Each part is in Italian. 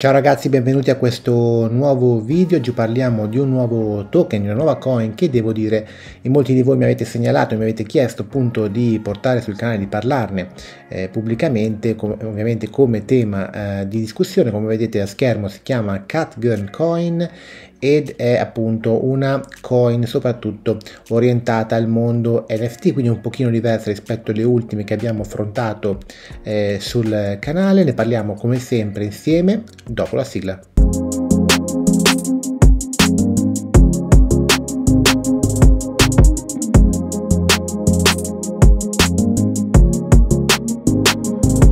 Ciao ragazzi, benvenuti a questo nuovo video, oggi parliamo di un nuovo token, di una nuova coin che devo dire in molti di voi mi avete segnalato, mi avete chiesto appunto di portare sul canale, di parlarne eh, pubblicamente, com ovviamente come tema eh, di discussione, come vedete a schermo si chiama Catgirl Coin ed è appunto una coin soprattutto orientata al mondo NFT quindi un pochino diversa rispetto alle ultime che abbiamo affrontato eh, sul canale ne parliamo come sempre insieme dopo la sigla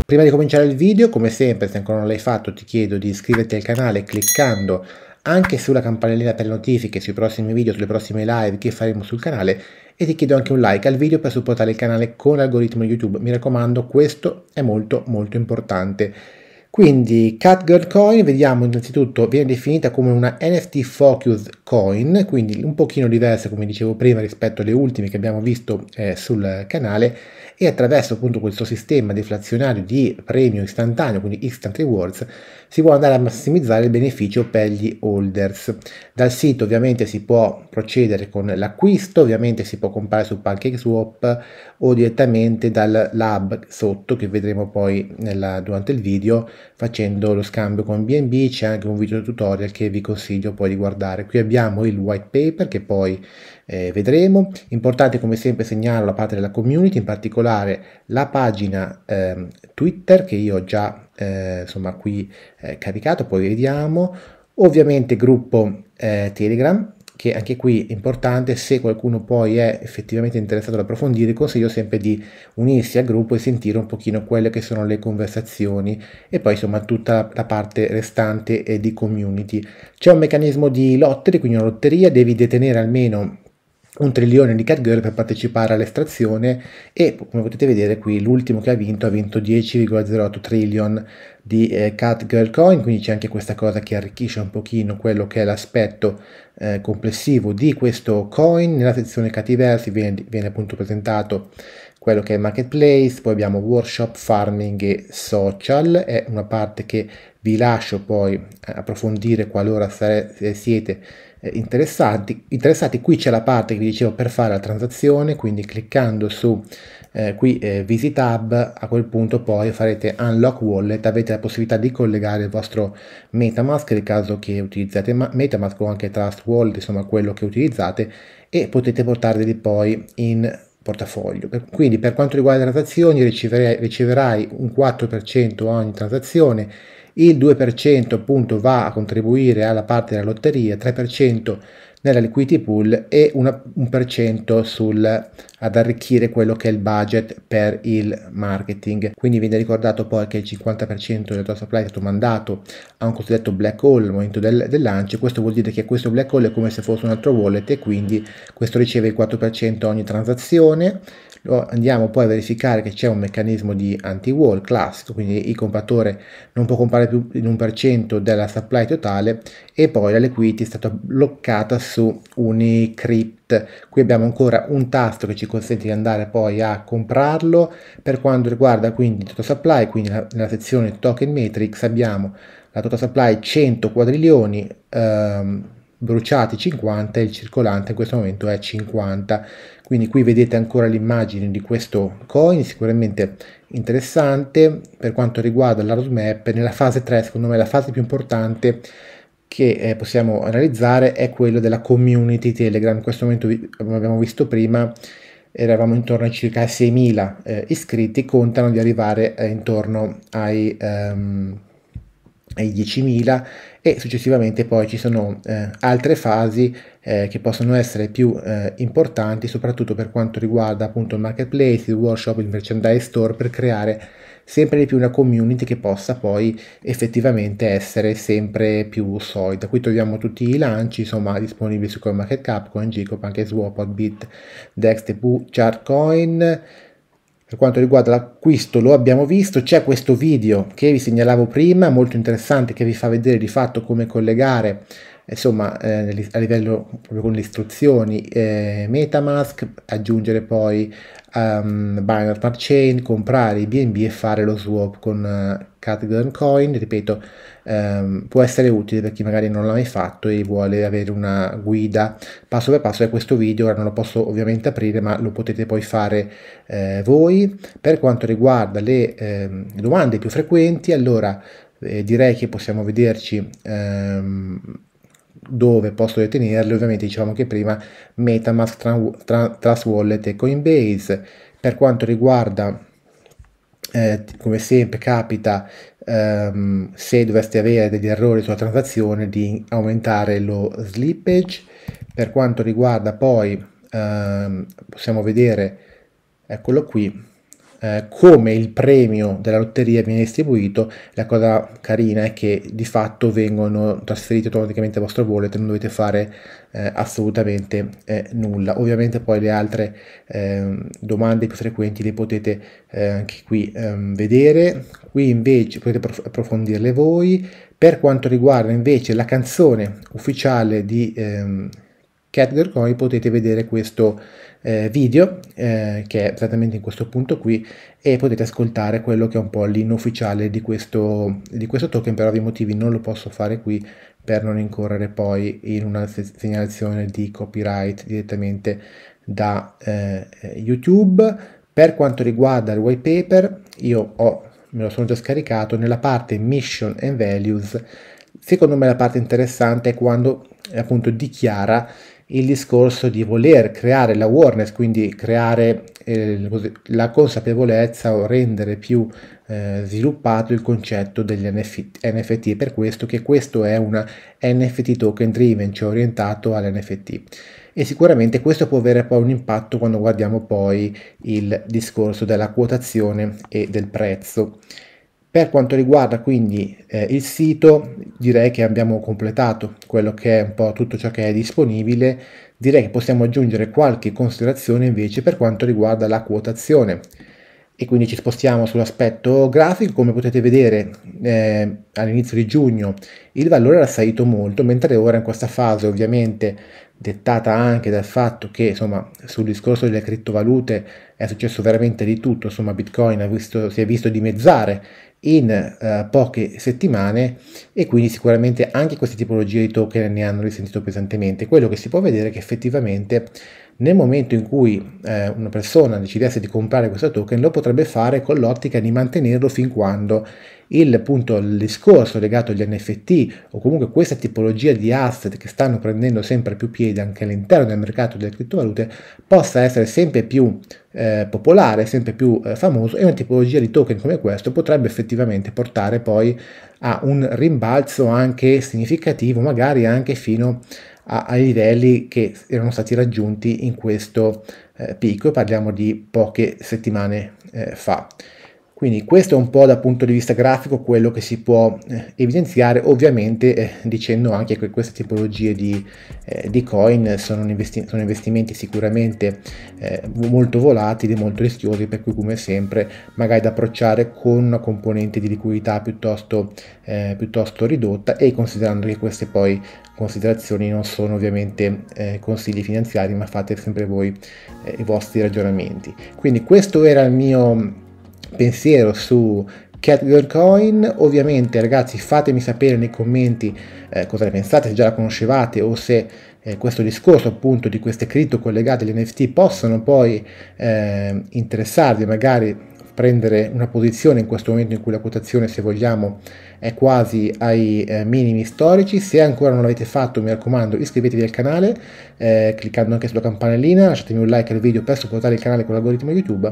Prima di cominciare il video, come sempre, se ancora non l'hai fatto, ti chiedo di iscriverti al canale cliccando anche sulla campanellina per le notifiche sui prossimi video, sulle prossime live che faremo sul canale e ti chiedo anche un like al video per supportare il canale con l'algoritmo YouTube. Mi raccomando, questo è molto molto importante. Quindi CatGirl Coin, vediamo innanzitutto, viene definita come una NFT Focus Coin, quindi un pochino diversa come dicevo prima rispetto alle ultime che abbiamo visto eh, sul canale e attraverso appunto questo sistema deflazionario di premio istantaneo, quindi instant rewards, si può andare a massimizzare il beneficio per gli holders. Dal sito ovviamente si può procedere con l'acquisto, ovviamente si può comprare su PancakeSwap o direttamente dal lab sotto che vedremo poi nella, durante il video facendo lo scambio con BNB, c'è anche un video tutorial che vi consiglio poi di guardare. Qui abbiamo il white paper che poi eh, vedremo, importante come sempre segnalo la parte della community, in particolare particolare la pagina eh, Twitter che io ho già eh, insomma qui eh, caricato, poi vediamo, ovviamente gruppo eh, Telegram che anche qui è importante, se qualcuno poi è effettivamente interessato ad approfondire, consiglio sempre di unirsi al gruppo e sentire un pochino quelle che sono le conversazioni e poi insomma tutta la parte restante eh, di community. C'è un meccanismo di lottery, quindi una lotteria, devi detenere almeno un trilione di cat girl per partecipare all'estrazione e come potete vedere qui l'ultimo che ha vinto ha vinto 10,08 trillion di eh, girl coin quindi c'è anche questa cosa che arricchisce un pochino quello che è l'aspetto eh, complessivo di questo coin nella sezione cativersi viene, viene appunto presentato quello che è marketplace poi abbiamo workshop farming e social è una parte che vi lascio poi eh, approfondire qualora sare- siete eh, interessanti. interessati. Qui c'è la parte che vi dicevo per fare la transazione, quindi cliccando su eh, qui eh, Visit Hub, a quel punto poi farete Unlock Wallet, avete la possibilità di collegare il vostro Metamask nel caso che utilizzate Metamask o anche Trust Wallet, insomma quello che utilizzate, e potete portarli poi in portafoglio. Quindi per quanto riguarda le transazioni riceverai, riceverai un 4% a ogni transazione il 2% appunto va a contribuire alla parte della lotteria, 3% nella liquidity pool e una, un per cento sul, ad arricchire quello che è il budget per il marketing. Quindi viene ricordato poi che il 50% del tuo supply è stato mandato a un cosiddetto black hole al momento del, del lancio. Questo vuol dire che questo black hole è come se fosse un altro wallet e quindi questo riceve il 4% ogni transazione andiamo poi a verificare che c'è un meccanismo di anti-wall classico, quindi il compratore non può comprare più in un per cento della supply totale e poi la liquidity è stata bloccata su Unicrypt. Qui abbiamo ancora un tasto che ci consente di andare poi a comprarlo. Per quanto riguarda quindi il total supply, quindi nella sezione token matrix abbiamo la total supply 100 quadrilioni, ehm, bruciati 50 e il circolante in questo momento è 50 quindi qui vedete ancora l'immagine di questo coin sicuramente interessante per quanto riguarda la roadmap nella fase 3 secondo me la fase più importante che eh, possiamo realizzare è quello della community Telegram. In questo momento, come abbiamo visto prima, eravamo intorno a circa 6.000 eh, iscritti, contano di arrivare eh, intorno ai, ehm, ai 10.000 e successivamente poi ci sono eh, altre fasi eh, che possono essere più eh, importanti, soprattutto per quanto riguarda appunto il marketplace, il workshop, il merchandise store, per creare sempre di più una community che possa poi effettivamente essere sempre più solida. Qui troviamo tutti i lanci insomma, disponibili su CoinMarketCap, anche PancakeSwap, Podbit, Dex, Tepu, Chartcoin, per quanto riguarda l'acquisto lo abbiamo visto, c'è questo video che vi segnalavo prima, molto interessante, che vi fa vedere di fatto come collegare insomma eh, a livello proprio con le istruzioni eh, metamask aggiungere poi um, binance smart chain comprare i bnb e fare lo swap con uh, Category coin ripeto ehm, può essere utile per chi magari non l'ha mai fatto e vuole avere una guida passo per passo è questo video ora non lo posso ovviamente aprire ma lo potete poi fare eh, voi per quanto riguarda le ehm, domande più frequenti allora eh, direi che possiamo vederci ehm, dove posso detenerle, ovviamente diciamo che prima Metamask, Trust Wallet e Coinbase. Per quanto riguarda, eh, come sempre capita, ehm, se doveste avere degli errori sulla transazione, di aumentare lo slippage. Per quanto riguarda poi, ehm, possiamo vedere, eccolo qui, eh, come il premio della lotteria viene distribuito, la cosa carina è che di fatto vengono trasferiti automaticamente al vostro wallet, non dovete fare eh, assolutamente eh, nulla. Ovviamente poi le altre ehm, domande più frequenti le potete eh, anche qui ehm, vedere, qui invece potete approfondirle voi. Per quanto riguarda invece la canzone ufficiale di... Ehm, Edgar Coy potete vedere questo eh, video eh, che è esattamente in questo punto qui e potete ascoltare quello che è un po' l'inufficiale di questo, di questo token per ovvi motivi non lo posso fare qui per non incorrere poi in una segnalazione di copyright direttamente da eh, YouTube per quanto riguarda il white paper io ho, me lo sono già scaricato nella parte mission and values secondo me la parte interessante è quando appunto dichiara il discorso di voler creare l'awareness, quindi creare eh, la consapevolezza o rendere più eh, sviluppato il concetto degli NF- NFT, per questo che questo è una NFT token driven, cioè orientato all'NFT. E sicuramente questo può avere poi un impatto quando guardiamo poi il discorso della quotazione e del prezzo. Per quanto riguarda quindi eh, il sito, direi che abbiamo completato quello che è un po' tutto ciò che è disponibile, direi che possiamo aggiungere qualche considerazione invece per quanto riguarda la quotazione. E quindi ci spostiamo sull'aspetto grafico, come potete vedere eh, all'inizio di giugno il valore era salito molto, mentre ora in questa fase ovviamente dettata anche dal fatto che insomma sul discorso delle criptovalute è successo veramente di tutto, insomma Bitcoin visto, si è visto dimezzare in eh, poche settimane e quindi sicuramente anche queste tipologie di token ne hanno risentito pesantemente. Quello che si può vedere è che effettivamente nel momento in cui eh, una persona decidesse di comprare questo token lo potrebbe fare con l'ottica di mantenerlo fin quando il, punto il discorso legato agli NFT o comunque questa tipologia di asset che stanno prendendo sempre più piede anche all'interno del mercato delle criptovalute possa essere sempre più eh, popolare, sempre più eh, famoso e una tipologia di token come questo potrebbe effettivamente portare poi a un rimbalzo anche significativo, magari anche fino a, ai livelli che erano stati raggiunti in questo eh, picco, parliamo di poche settimane eh, fa. Quindi questo è un po' dal punto di vista grafico quello che si può eh, evidenziare, ovviamente eh, dicendo anche che queste tipologie di, eh, di coin sono, investi- sono, investimenti sicuramente eh, molto volatili, molto rischiosi, per cui come sempre magari da approcciare con una componente di liquidità piuttosto, eh, piuttosto ridotta e considerando che queste poi considerazioni non sono ovviamente eh, consigli finanziari ma fate sempre voi eh, i vostri ragionamenti quindi questo era il mio pensiero su Catgirl Coin. Ovviamente ragazzi fatemi sapere nei commenti eh, cosa ne pensate, se già la conoscevate o se eh, questo discorso appunto di queste cripto collegate agli NFT possono poi eh, interessarvi, magari prendere una posizione in questo momento in cui la quotazione se vogliamo è quasi ai eh, minimi storici. Se ancora non l'avete fatto, mi raccomando, iscrivetevi al canale, eh, cliccando anche sulla campanellina, lasciatemi un like al video per supportare il canale con l'algoritmo YouTube.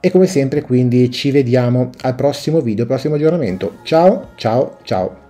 E come sempre, quindi, ci vediamo al prossimo video, al prossimo aggiornamento. Ciao, ciao, ciao.